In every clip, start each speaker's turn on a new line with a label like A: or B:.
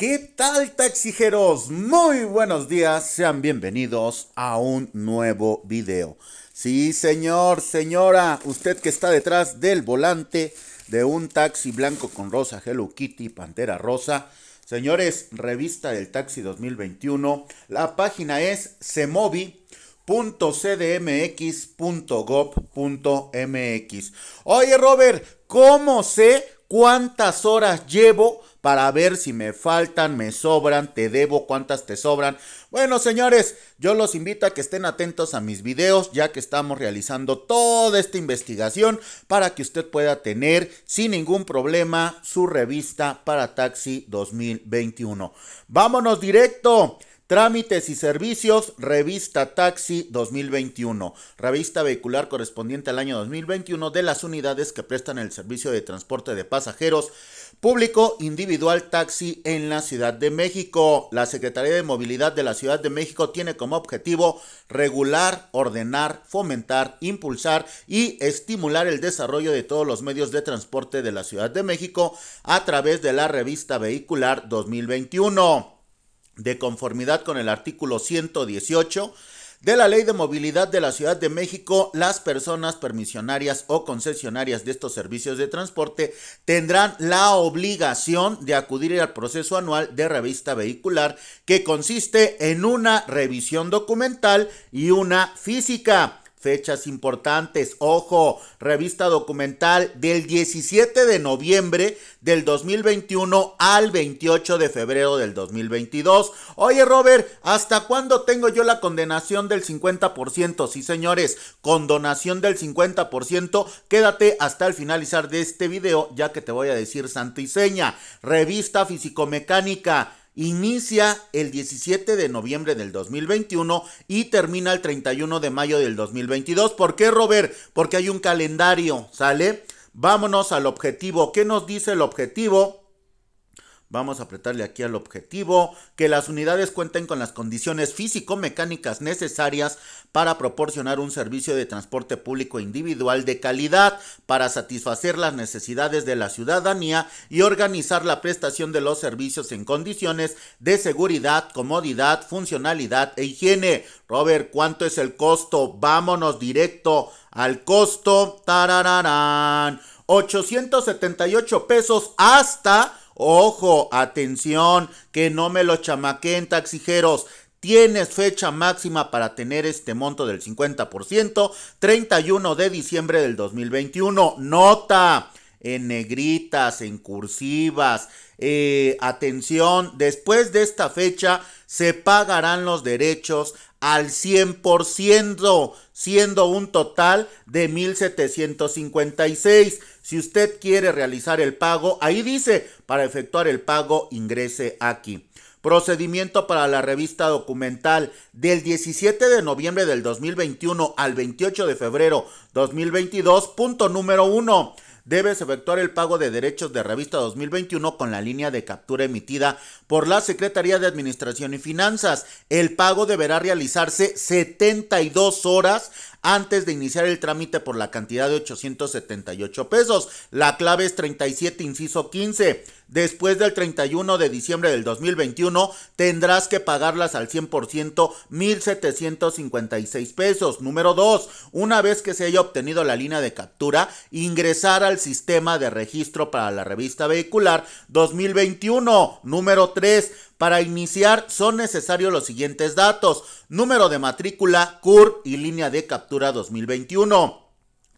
A: ¿Qué tal taxijeros? Muy buenos días, sean bienvenidos a un nuevo video. Sí, señor, señora, usted que está detrás del volante de un taxi blanco con rosa, Hello Kitty, Pantera Rosa. Señores, revista del taxi 2021. La página es semovi.cdmx.gov.mx. Oye, Robert, ¿cómo se...? cuántas horas llevo para ver si me faltan, me sobran, te debo, cuántas te sobran. Bueno, señores, yo los invito a que estén atentos a mis videos, ya que estamos realizando toda esta investigación para que usted pueda tener sin ningún problema su revista para Taxi 2021. Vámonos directo Trámites y servicios, revista Taxi 2021, revista vehicular correspondiente al año 2021 de las unidades que prestan el servicio de transporte de pasajeros público individual taxi en la Ciudad de México. La Secretaría de Movilidad de la Ciudad de México tiene como objetivo regular, ordenar, fomentar, impulsar y estimular el desarrollo de todos los medios de transporte de la Ciudad de México a través de la revista vehicular 2021 de conformidad con el artículo 118 de la Ley de Movilidad de la Ciudad de México, las personas permisionarias o concesionarias de estos servicios de transporte tendrán la obligación de acudir al proceso anual de revista vehicular que consiste en una revisión documental y una física fechas importantes. Ojo, revista documental del 17 de noviembre del 2021 al 28 de febrero del 2022. Oye, Robert, ¿hasta cuándo tengo yo la condenación del 50%? Sí, señores, condonación del 50%. Quédate hasta el finalizar de este video, ya que te voy a decir santo y seña. Revista Fisicomecánica inicia el 17 de noviembre del 2021 y termina el 31 de mayo del 2022. ¿Por qué, Robert? Porque hay un calendario, ¿sale? Vámonos al objetivo. ¿Qué nos dice el objetivo? Vamos a apretarle aquí al objetivo, que las unidades cuenten con las condiciones físico-mecánicas necesarias para proporcionar un servicio de transporte público individual de calidad para satisfacer las necesidades de la ciudadanía y organizar la prestación de los servicios en condiciones de seguridad, comodidad, funcionalidad e higiene. Robert, ¿cuánto es el costo? Vámonos directo al costo. Tarararán. 878 pesos hasta Ojo, atención, que no me lo chamaquen taxijeros. Tienes fecha máxima para tener este monto del 50%, 31 de diciembre del 2021. Nota en negritas, en cursivas. Eh, atención, después de esta fecha se pagarán los derechos al 100%, siendo un total de 1.756. Si usted quiere realizar el pago, ahí dice, para efectuar el pago, ingrese aquí. Procedimiento para la revista documental del 17 de noviembre del 2021 al 28 de febrero 2022. Punto número 1 debes efectuar el pago de derechos de revista 2021 con la línea de captura emitida por la Secretaría de Administración y Finanzas. El pago deberá realizarse 72 horas antes de iniciar el trámite por la cantidad de 878 pesos. La clave es 37, inciso 15. Después del 31 de diciembre del 2021 tendrás que pagarlas al 100% 1.756 pesos. Número 2. Una vez que se haya obtenido la línea de captura, ingresar al sistema de registro para la revista vehicular 2021. Número 3 para iniciar son necesarios los siguientes datos, número de matrícula, CUR y línea de captura 2021.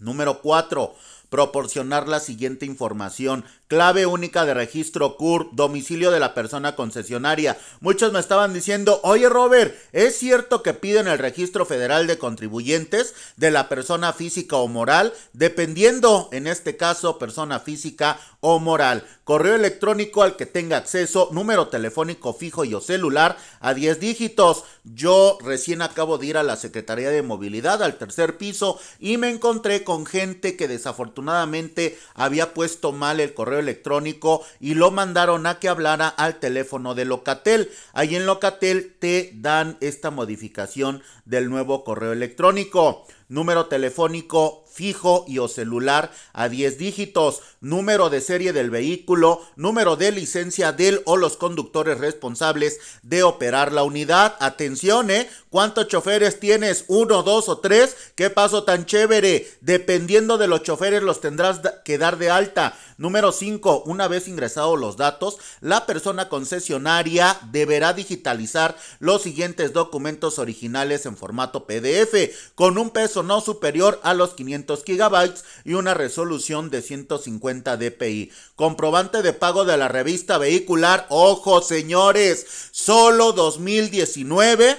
A: Número 4 proporcionar la siguiente información. Clave única de registro CUR domicilio de la persona concesionaria. Muchos me estaban diciendo, oye Robert, ¿es cierto que piden el registro federal de contribuyentes de la persona física o moral? Dependiendo, en este caso, persona física o moral. Correo electrónico al que tenga acceso, número telefónico fijo y o celular a 10 dígitos. Yo recién acabo de ir a la Secretaría de Movilidad al tercer piso y me encontré con gente que desafortunadamente Afortunadamente, había puesto mal el correo electrónico y lo mandaron a que hablara al teléfono de Locatel. Ahí en Locatel te dan esta modificación del nuevo correo electrónico número telefónico fijo y o celular a 10 dígitos, número de serie del vehículo, número de licencia del o los conductores responsables de operar la unidad. Atención, ¿eh? ¿Cuántos choferes tienes? ¿Uno, dos o tres? ¿Qué paso tan chévere? Dependiendo de los choferes los tendrás que dar de alta. Número 5. Una vez ingresados los datos, la persona concesionaria deberá digitalizar los siguientes documentos originales en formato PDF con un peso no superior a los 500 gigabytes y una resolución de 150 dpi. Comprobante de pago de la revista vehicular. Ojo, señores, solo 2019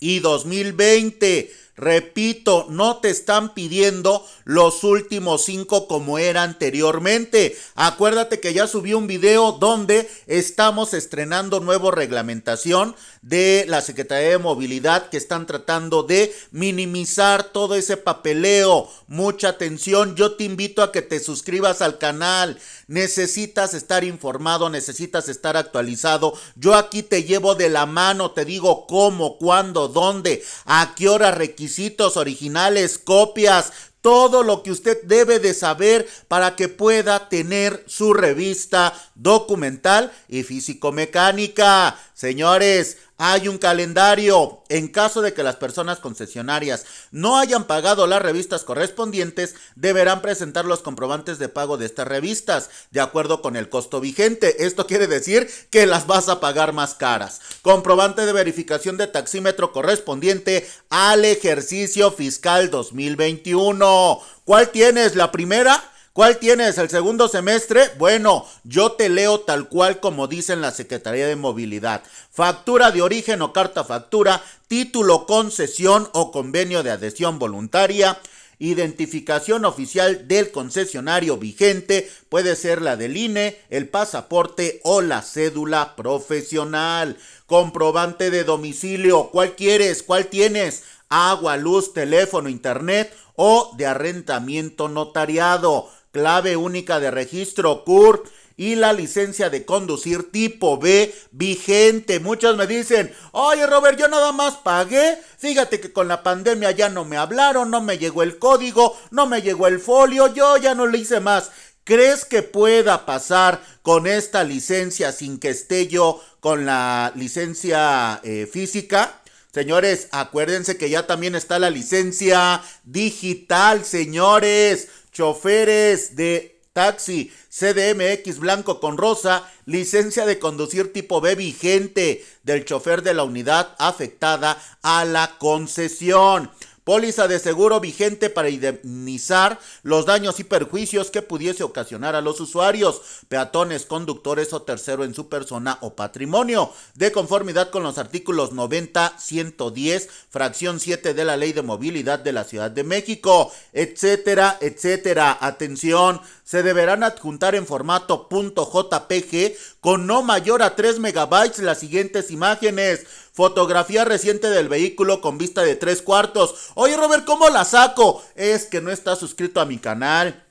A: y 2020 Repito, no te están pidiendo los últimos cinco como era anteriormente. Acuérdate que ya subí un video donde estamos estrenando nueva reglamentación de la Secretaría de Movilidad que están tratando de minimizar todo ese papeleo. Mucha atención, yo te invito a que te suscribas al canal. Necesitas estar informado, necesitas estar actualizado. Yo aquí te llevo de la mano, te digo cómo, cuándo, dónde, a qué hora requiere requisitos originales, copias, todo lo que usted debe de saber para que pueda tener su revista documental y físico-mecánica. Señores, hay un calendario. En caso de que las personas concesionarias no hayan pagado las revistas correspondientes, deberán presentar los comprobantes de pago de estas revistas, de acuerdo con el costo vigente. Esto quiere decir que las vas a pagar más caras. Comprobante de verificación de taxímetro correspondiente al ejercicio fiscal 2021. ¿Cuál tienes? ¿La primera? ¿Cuál tienes el segundo semestre? Bueno, yo te leo tal cual como dicen la Secretaría de Movilidad. Factura de origen o carta factura, título concesión o convenio de adhesión voluntaria, identificación oficial del concesionario vigente, puede ser la del INE, el pasaporte o la cédula profesional, comprobante de domicilio, ¿cuál quieres? ¿Cuál tienes? Agua, luz, teléfono, internet o de arrendamiento notariado clave única de registro CURT y la licencia de conducir tipo B vigente. Muchos me dicen, oye Robert, yo nada más pagué. Fíjate que con la pandemia ya no me hablaron, no me llegó el código, no me llegó el folio, yo ya no le hice más. ¿Crees que pueda pasar con esta licencia sin que esté yo con la licencia eh, física? Señores, acuérdense que ya también está la licencia digital, señores choferes de taxi, CDMX blanco con rosa, licencia de conducir tipo B vigente del chofer de la unidad afectada a la concesión. Póliza de seguro vigente para indemnizar los daños y perjuicios que pudiese ocasionar a los usuarios, peatones, conductores o tercero en su persona o patrimonio, de conformidad con los artículos 90, 110, fracción 7 de la Ley de Movilidad de la Ciudad de México, etcétera, etcétera. Atención, se deberán adjuntar en formato .jpg con no mayor a 3 megabytes las siguientes imágenes Fotografía reciente del vehículo con vista de tres cuartos. Oye Robert, ¿cómo la saco? Es que no estás suscrito a mi canal.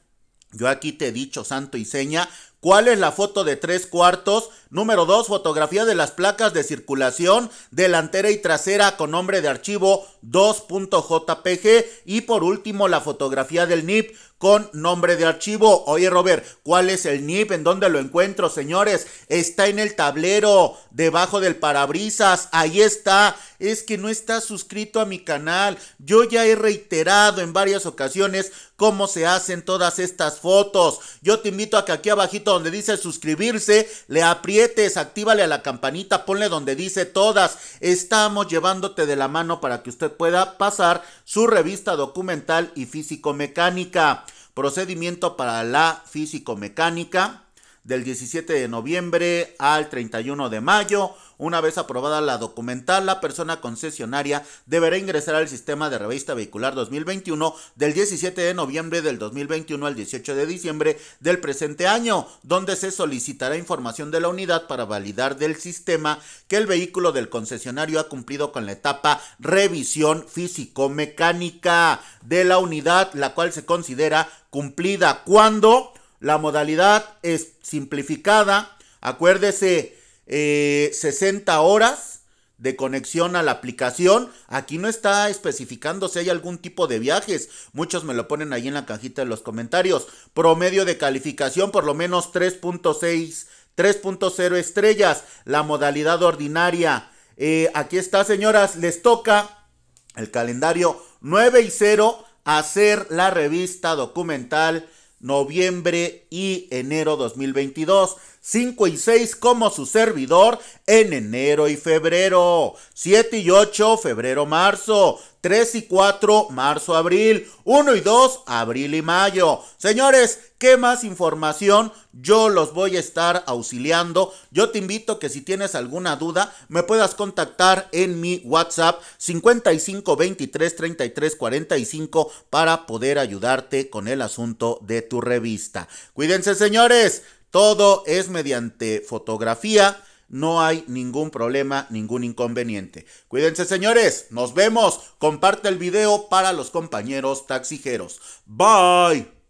A: Yo aquí te he dicho santo y seña cuál es la foto de tres cuartos Número 2, fotografía de las placas de circulación delantera y trasera con nombre de archivo 2.jpg. Y por último, la fotografía del NIP con nombre de archivo. Oye, Robert, ¿cuál es el NIP? ¿En dónde lo encuentro, señores? Está en el tablero, debajo del parabrisas. Ahí está. Es que no estás suscrito a mi canal. Yo ya he reiterado en varias ocasiones cómo se hacen todas estas fotos. Yo te invito a que aquí abajito donde dice suscribirse, le aprietes activale actívale a la campanita, ponle donde dice todas. Estamos llevándote de la mano para que usted pueda pasar su revista documental y físico-mecánica. Procedimiento para la físico-mecánica del 17 de noviembre al 31 de mayo. Una vez aprobada la documental, la persona concesionaria deberá ingresar al sistema de revista vehicular 2021 del 17 de noviembre del 2021 al 18 de diciembre del presente año, donde se solicitará información de la unidad para validar del sistema que el vehículo del concesionario ha cumplido con la etapa revisión físico-mecánica de la unidad, la cual se considera cumplida cuando la modalidad es simplificada. Acuérdese, 60 eh, horas de conexión a la aplicación. Aquí no está especificando si hay algún tipo de viajes. Muchos me lo ponen ahí en la cajita de los comentarios. Promedio de calificación por lo menos 3.6, 3.0 estrellas. La modalidad ordinaria. Eh, aquí está, señoras. Les toca el calendario 9 y 0 hacer la revista documental noviembre y enero 2022. 5 y 6 como su servidor en enero y febrero, 7 y 8 febrero-marzo, 3 y 4 marzo-abril, 1 y 2 abril y mayo. Señores, ¿qué más información? Yo los voy a estar auxiliando. Yo te invito que si tienes alguna duda me puedas contactar en mi WhatsApp 55 23 33 45 para poder ayudarte con el asunto de tu revista. Cuídense señores. Todo es mediante fotografía. No hay ningún problema, ningún inconveniente. Cuídense señores, nos vemos. Comparte el video para los compañeros taxijeros. Bye.